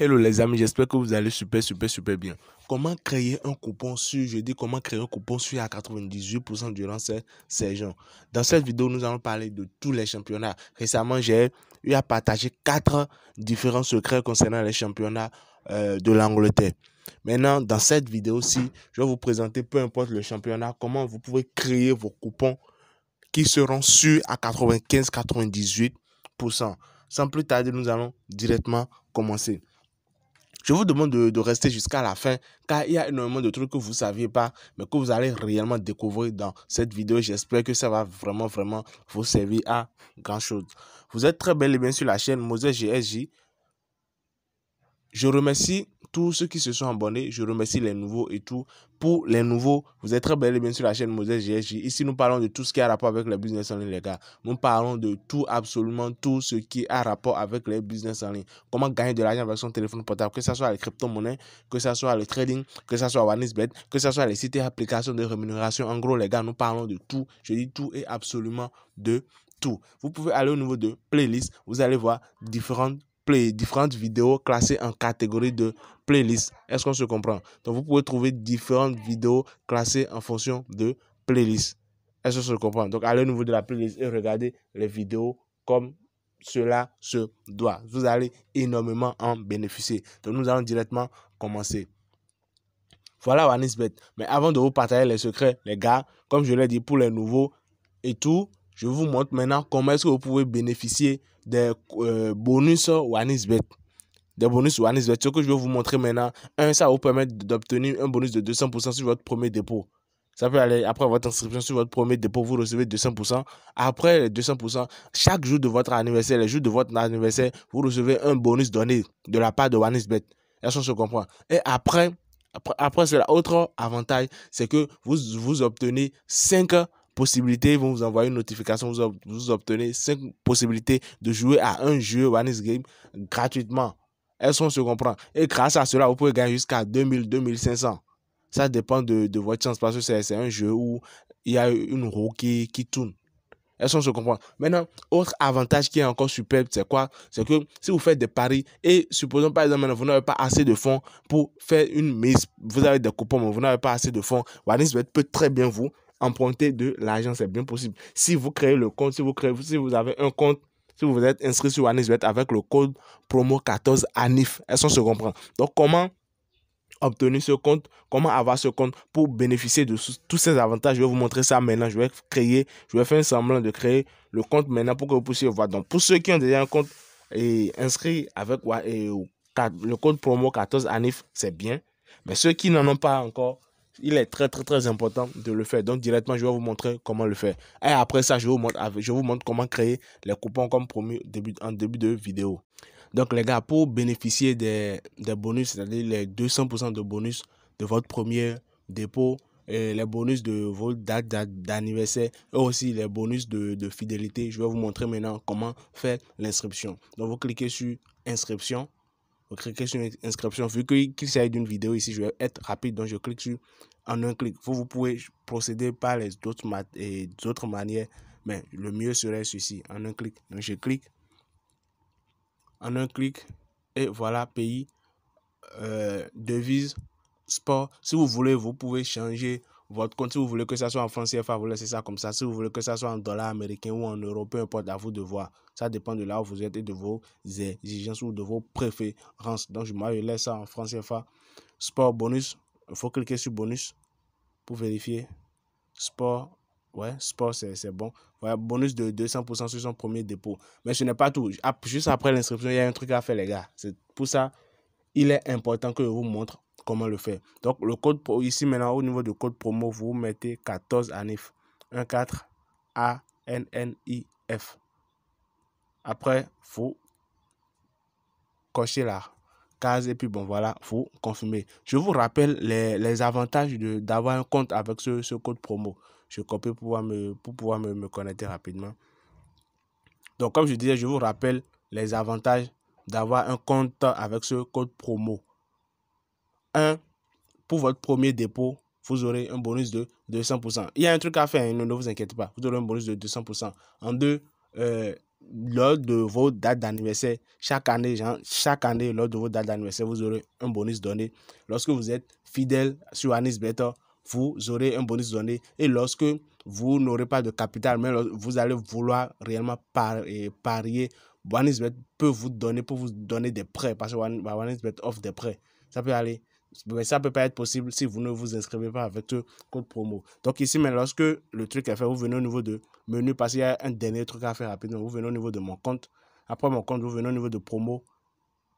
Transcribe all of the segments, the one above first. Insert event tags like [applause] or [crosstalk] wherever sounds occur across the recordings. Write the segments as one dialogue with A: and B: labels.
A: Hello les amis, j'espère que vous allez super super super bien. Comment créer un coupon sur, je dis comment créer un coupon sûr à 98% durant ces, ces Dans cette vidéo, nous allons parler de tous les championnats. Récemment, j'ai eu à partager quatre différents secrets concernant les championnats euh, de l'Angleterre. Maintenant, dans cette vidéo-ci, je vais vous présenter, peu importe le championnat, comment vous pouvez créer vos coupons qui seront sûrs à 95-98%. Sans plus tarder, nous allons directement commencer. Je vous demande de, rester jusqu'à la fin car il y a énormément de trucs que vous ne saviez pas mais que vous allez réellement découvrir dans cette vidéo. J'espère que ça va vraiment, vraiment vous servir à grand chose. Vous êtes très bel et bien sur la chaîne Moses GSJ. Je remercie tous ceux qui se sont abonnés. Je remercie les nouveaux et tout pour les nouveaux, vous êtes très bel et bien sur la chaîne Moses GSJ. Ici, nous parlons de tout ce qui a rapport avec les business en ligne, les gars. Nous parlons de tout, absolument tout ce qui a rapport avec les business en ligne. Comment gagner de l'argent avec son téléphone portable, que ce soit les crypto-monnaies, que ce soit le trading, que ce soit OneSbet, que ce soit les sites et applications de rémunération. En gros, les gars, nous parlons de tout. Je dis tout et absolument de tout. Vous pouvez aller au niveau de playlist, vous allez voir différentes différentes vidéos classées en catégorie de playlist. Est-ce qu'on se comprend Donc vous pouvez trouver différentes vidéos classées en fonction de playlist. Est-ce qu'on se comprend Donc allez au niveau de la playlist et regardez les vidéos comme cela se doit. Vous allez énormément en bénéficier. Donc nous allons directement commencer. Voilà Wanisbet. Mais avant de vous partager les secrets, les gars, comme je l'ai dit pour les nouveaux et tout, je vous montre maintenant comment est-ce que vous pouvez bénéficier des euh, bonus WANISBET. Des bonus WANISBET. Ce que je vais vous montrer maintenant, ça vous permettre d'obtenir un bonus de 200% sur votre premier dépôt. Ça peut aller après votre inscription sur votre premier dépôt, vous recevez 200%. Après les 200%, chaque jour de votre anniversaire, les jours de votre anniversaire, vous recevez un bonus donné de la part de WANISBET. Est-ce qu'on se comprend Et après, après, après cela, autre avantage, c'est que vous, vous obtenez 5 possibilités, vont vous envoyer une notification, vous, obtenez 5 possibilités de jouer à un jeu One Game gratuitement. Elles sont, se comprend. Et grâce à cela, vous pouvez gagner jusqu'à 2000, 2500. Ça dépend de, de votre chance parce que c'est un jeu où il y a une roue qui, tourne. Elles sont, se comprend. Maintenant, autre avantage qui est encore superbe, c'est quoi C'est que si vous faites des paris et supposons par exemple, vous n'avez pas assez de fonds pour faire une mise, vous avez des coupons, mais vous n'avez pas assez de fonds, Wanisbet peut très bien vous emprunter de l'argent. C'est bien possible. Si vous créez le compte, si vous, créez, si vous avez un compte, si vous êtes inscrit sur êtes avec le code promo 14 ANIF, elles sont qu'on se comprend Donc, comment obtenir ce compte, comment avoir ce compte pour bénéficier de tous ces avantages. Je vais vous montrer ça maintenant. Je vais créer, je vais faire un semblant de créer le compte maintenant pour que vous puissiez voir. Donc, pour ceux qui ont déjà un compte et inscrit avec et, le code promo 14 ANIF, c'est bien. Mais ceux qui n'en ont pas encore, il est très très très important de le faire. Donc directement, je vais vous montrer comment le faire. Et après ça, je vous montre, je vous montre comment créer les coupons comme promis début, en début de vidéo. Donc les gars, pour bénéficier des, des bonus, c'est-à-dire les 200% de bonus de votre premier dépôt, et les bonus de vos dates d'anniversaire et aussi les bonus de fidélité, je vais vous montrer maintenant comment faire l'inscription. Donc vous cliquez sur inscription cliquez sur une inscription. Vu qu'il s'agit d'une vidéo ici, je vais être rapide, donc je clique sur en un clic. Vous, vous pouvez procéder par les autres, et d'autres manières, mais le mieux serait ceci, en un clic. Donc je clique, en un clic, et voilà, pays, euh, devise, sport. Si vous voulez, vous pouvez changer votre compte, si vous voulez que ça soit en francs CFA, vous laissez ça comme ça. Si vous voulez que ça soit en dollars américains ou en euros, peu importe, à vous de voir. Ça dépend de là où vous êtes et de vos exigences ou de vos préférences. Donc, je je laisse ça en francs CFA. Sport bonus, il faut cliquer sur bonus pour vérifier. Sport Ouais, sport, c'est bon. Voilà, bonus de 200% sur son premier dépôt. Mais ce n'est pas tout. Juste après l'inscription, il y a un truc à faire, les gars. C'est pour ça, il est important que je vous montre comment le faire. Donc, le code pour ici maintenant, au niveau du code promo, vous mettez 14 ANIF. 4 A N N I F. Après, vous cochez la case et puis bon voilà, vous confirmez. Je vous rappelle les, les avantages d'avoir un compte avec ce, code promo. Je copie pour pouvoir, me, pour pouvoir me, me connecter rapidement. Donc comme je disais, je vous rappelle les avantages d'avoir un compte avec ce code promo. Un, pour votre premier dépôt, vous aurez un bonus de 200%. Il y a un truc à faire, hein, ne, vous inquiétez pas. Vous aurez un bonus de 200%. En deux, euh, lors de vos dates d'anniversaire, chaque année, genre, chaque année, lors de vos dates d'anniversaire, vous aurez un bonus donné. Lorsque vous êtes fidèle sur Anis Better, vous aurez un bonus donné. Et lorsque vous n'aurez pas de capital, mais vous allez vouloir réellement parier, parier peut vous donner, pour vous donner des prêts, parce que Anisbet offre des prêts. Ça peut aller mais ça ne peut pas être possible si vous ne vous inscrivez pas avec le code promo. Donc ici, mais lorsque le truc est fait, vous venez au niveau de menu parce qu'il y a un dernier truc à faire rapidement. Vous venez au niveau de mon compte. Après mon compte, vous venez au niveau de promo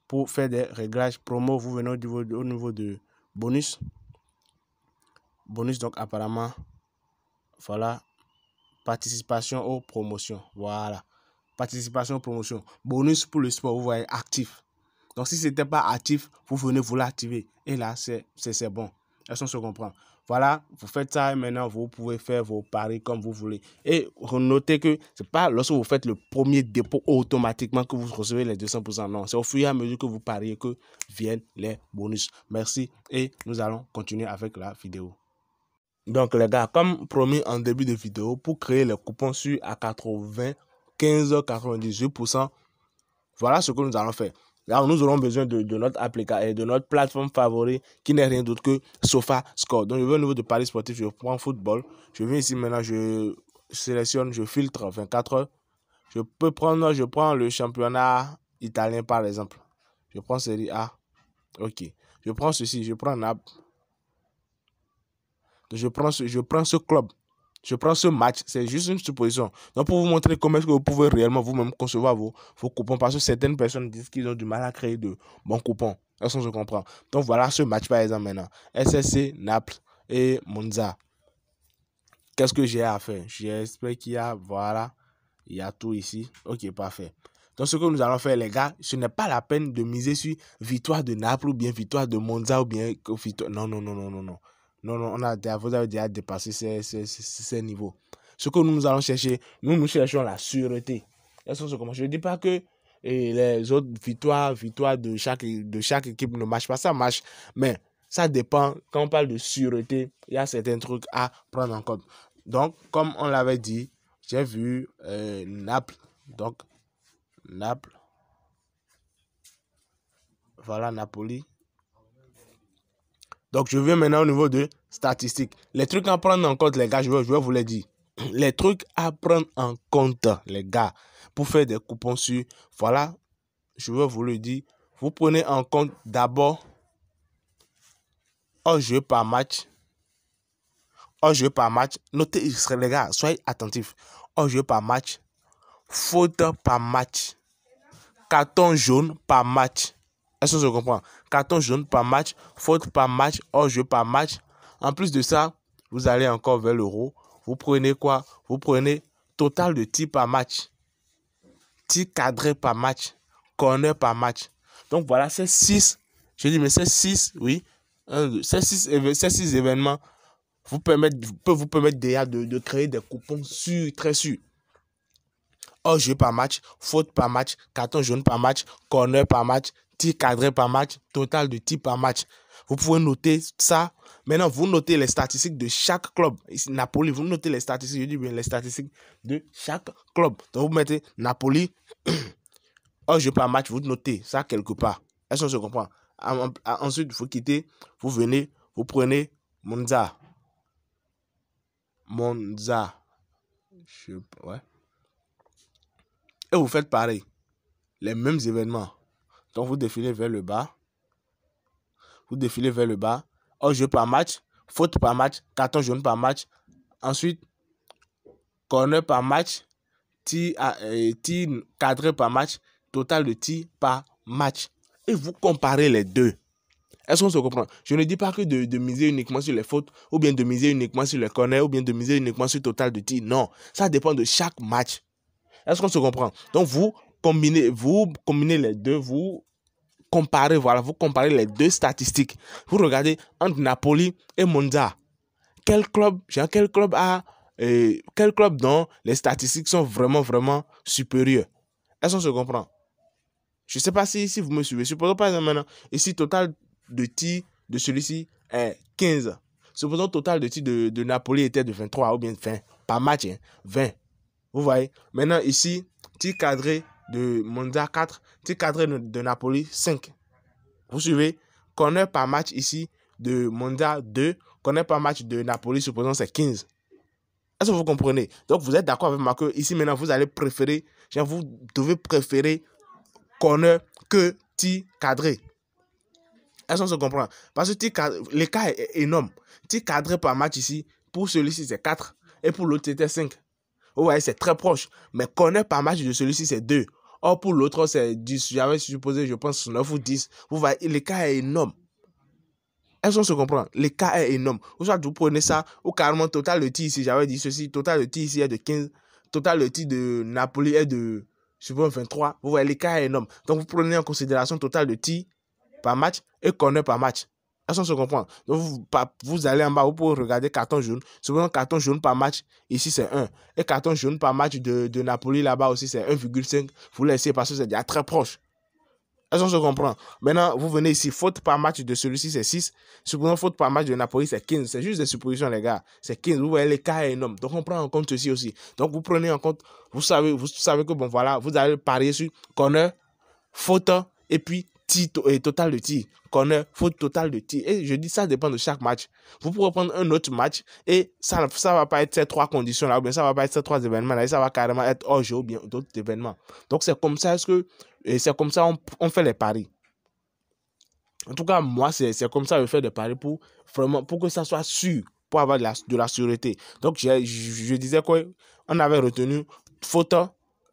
A: pour faire des réglages promo. Vous venez au niveau au niveau de bonus. Bonus, donc apparemment, voilà, participation aux promotions. Voilà, participation aux promotions. Bonus pour le sport, vous voyez, actif. Donc, si ce n'était pas actif, vous venez vous l'activer. Et là, c'est bon. est sont se comprend? Voilà, vous faites ça et maintenant vous pouvez faire vos paris comme vous voulez. Et notez que ce n'est pas lorsque vous faites le premier dépôt automatiquement que vous recevez les 200%. Non, c'est au fur et à mesure que vous pariez que viennent les bonus. Merci et nous allons continuer avec la vidéo. Donc les gars, comme promis en début de vidéo, pour créer les coupons sur à 95, 98%, voilà ce que nous allons faire nous aurons besoin de, notre application, euh, de notre plateforme favori qui n'est rien d'autre que Sofa Score Donc je vais au niveau de Paris Sportif, je prends football. Je viens ici maintenant, je sélectionne, je filtre 24 heures. Je peux prendre, je prends le championnat italien par exemple. Je prends série A. Ok. Je prends ceci, je prends NAP. je prends ce club. Je prends ce match, c'est juste une supposition. Donc, pour vous montrer comment est-ce que vous pouvez réellement vous-même concevoir vos, coupons, parce que certaines personnes disent qu'ils ont du mal à créer de bons coupons. Est-ce qu'on je comprend Donc, voilà ce match, par exemple, maintenant. SSC, Naples et Monza. Qu'est-ce que j'ai à faire J'espère qu'il y a, voilà, il y a tout ici. Ok, parfait. Donc, ce que nous allons faire, les gars, ce n'est pas la peine de miser sur victoire de Naples ou bien victoire de Monza ou bien... Non, non, non, non, non, non. Non, non, on a, vous avez déjà dépassé ces, ces, niveaux. Ce que nous, allons chercher, nous, nous cherchons la sûreté. Je ne dis pas que eh, les autres victoires, victoires de chaque, de chaque équipe ne marchent pas. Ça marche, mais ça dépend. Quand on parle de sûreté, il y a certains trucs à prendre en compte. Donc, comme on l'avait dit, j'ai vu euh, Naples. Donc, Naples. Voilà Napoli. Donc, je viens maintenant au niveau de statistiques. Les trucs à prendre en compte, les gars, je vais, je vous le dire. [clears throat] Les trucs à prendre en compte, les gars, pour faire des coupons sur, voilà, je vais vous le dire. Vous prenez en compte d'abord un jeu par match. Un jeu par match. Notez, les gars, soyez attentifs. Un jeu par match. Faute par match. Carton jaune par match. Est-ce que je comprends Carton jaune par match, faute par match, hors-jeu par match. En plus de ça, vous allez encore vers l'euro. Vous prenez quoi Vous prenez total de tirs par match. Tirs cadrés par match. Corner par match. Donc voilà, c'est 6. Je dis, mais c'est 6, oui. C'est ces 6 événements vous peuvent vous permettre déjà de, de créer des coupons sûrs, très sûrs hors-jeu par match, faute par match, carton jaune par match, corner par match, tir cadré par match, total de tir par match. Vous pouvez noter ça. Maintenant, vous notez les statistiques de chaque club. Ici, Napoli, vous notez les statistiques, je dis bien les statistiques de chaque club. Donc, vous mettez Napoli, hors-jeu [clears throat] par match, vous notez ça quelque part. Est-ce qu'on se comprend? Ensuite, vous quittez, vous venez, vous prenez Monza. Monza. Je... Ouais. Et vous faites pareil. Les mêmes événements. Donc vous défilez vers le bas. Vous défilez vers le bas. Un oh, jeu par match. Faute par match. Carton jaune par match. Ensuite, corner par match. Euh, tir, cadré par match. Total de tir par match. Et vous comparez les deux. Est-ce qu'on se comprend Je ne dis pas que de, miser uniquement sur les fautes, ou bien de miser uniquement sur les corners, ou bien de miser uniquement sur le total de tir. Non, ça dépend de chaque match. Est-ce qu'on se comprend Donc, vous combinez, vous combinez les deux, vous comparez, voilà, vous comparez les deux statistiques. Vous regardez entre Napoli et Monza. Quel club, quel club a, euh, quel club dont les statistiques sont vraiment, vraiment supérieures Est-ce qu'on se comprend Je ne sais pas si, si vous me suivez. Supposons par exemple maintenant, ici, total de tirs de celui-ci est 15. Supposons total de tirs de, de Napoli était de 23 ou bien 20 par match, hein, 20. Vous voyez Maintenant, ici, petit cadré de Monza 4, petit cadré de, Napoli 5. Vous suivez Corner par match ici de Monza 2, corner par match de Napoli, supposons c'est 15. Est-ce que vous comprenez Donc, vous êtes d'accord avec moi que ici, maintenant, vous allez préférer, vous devez préférer corner que petit cadré. Est-ce qu'on se comprend Parce que cas est énorme. petit cadré par match ici, pour celui-ci, c'est 4. Et pour l'autre, c'était 5. Vous oh voyez, c'est très proche. Mais connaître par match de celui-ci, c'est 2. Or, pour l'autre, c'est 10. J'avais supposé, je pense, 9 ou 10. Vous voyez, l'écart est énorme. Elles ce qu'on se comprend L'écart est énorme. Ou soit vous prenez ça, ou carrément, total de tir ici, j'avais dit ceci, total de T ici est de 15, total de tir de Napoli est de, je sais 23. Vous voyez, l'écart est énorme. Donc, vous prenez en considération total de tir par match et corner par match se comprend. Donc, vous, allez en bas, vous pouvez regarder carton jaune. Souvent, carton jaune par match, ici, c'est 1. Et carton jaune par match de, de Napoli, là-bas aussi, c'est 1,5. Vous laissez parce que c'est déjà très proche. est se comprend Maintenant, vous venez ici, faute par match de celui-ci, c'est 6. Souvent, faute par match de Napoli, c'est 15. C'est juste des suppositions, les gars. C'est 15. Vous voyez, l'écart est énorme. Donc, on prend en compte ceci aussi. Donc, vous prenez en compte, vous savez, vous savez que, bon, voilà, vous allez parier sur corner, faute, et puis et eh, total de tir, corner, faute total de tir. Et je dis ça dépend de chaque match. Vous pouvez prendre un autre match et ça ça va pas être ces trois conditions-là, ou bien ça va pas être ces trois événements-là, ça va carrément être hors jeu ou bien d'autres événements. Donc c'est comme ça, est-ce que, et c'est comme ça on, fait les paris. En tout cas, moi, c'est comme ça que je fais des paris pour vraiment, pour que ça soit sûr, pour avoir de la, de la sûreté. Donc, je, je, disais quoi On avait retenu faute,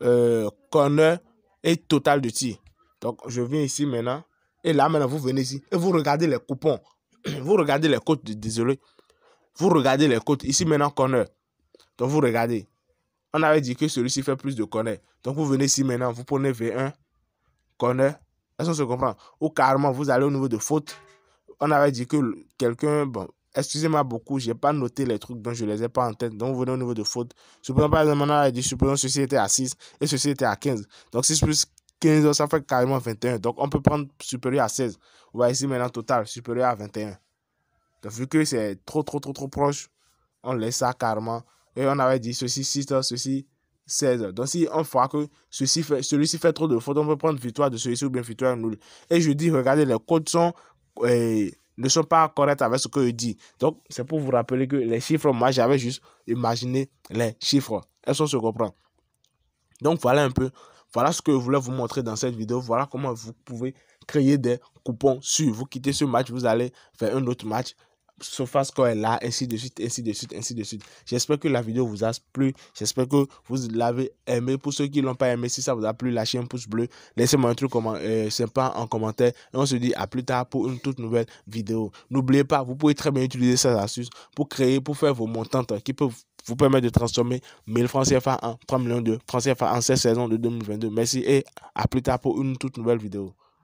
A: euh, corner et total de tir. Donc, je viens ici maintenant. Et là, maintenant, vous venez ici. Et vous regardez les coupons. [clears throat] vous regardez les côtes désolé. Vous regardez les côtes Ici, maintenant, corner. Donc, vous regardez. On avait dit que celui-ci fait plus de corner. Donc, vous venez ici maintenant. Vous prenez V1, corner. Est-ce qu'on se comprend Ou carrément, vous allez au niveau de faute. On avait dit que quelqu'un... Bon, excusez-moi beaucoup, j'ai pas noté les trucs dont je les ai pas en tête. Donc, vous venez au niveau de faute. Supposons, par exemple, on avait dit, ceci était à 6 et ceci était à 15. Donc, 6 plus 15 heures, ça fait carrément 21. Donc, on peut prendre supérieur à 16. On va ici maintenant total, supérieur à 21. Donc, vu que c'est trop, trop, trop, trop proche, on laisse ça carrément. Et on avait dit ceci 6 heures, ceci 16 Donc, si on voit que celui-ci fait, trop de fautes, on peut prendre victoire de celui-ci ou bien victoire nulle. Et je dis, regardez, les codes sont, euh, ne sont pas corrects avec ce que je dis. Donc, c'est pour vous rappeler que les chiffres, moi, j'avais juste imaginé les chiffres. Est-ce qu'on se comprend? Donc, voilà un peu voilà ce que je voulais vous montrer dans cette vidéo. Voilà comment vous pouvez créer des coupons sur. Vous quittez ce match, vous allez faire un autre match. qu'on est là, ainsi de suite, ainsi de suite, ainsi de suite. J'espère que la vidéo vous a plu. J'espère que vous l'avez aimé. Pour ceux qui ne l'ont pas aimé, si ça vous a plu, lâchez un pouce bleu. Laissez-moi un truc euh, sympa en commentaire. Et on se dit à plus tard pour une toute nouvelle vidéo. N'oubliez pas, vous pouvez très bien utiliser ces astuces pour créer, pour faire vos montantes qui peuvent vous permet de transformer 1000 francs CFA en 3 millions de francs CFA en 16 saison de 2022. Merci et à plus tard pour une toute nouvelle vidéo.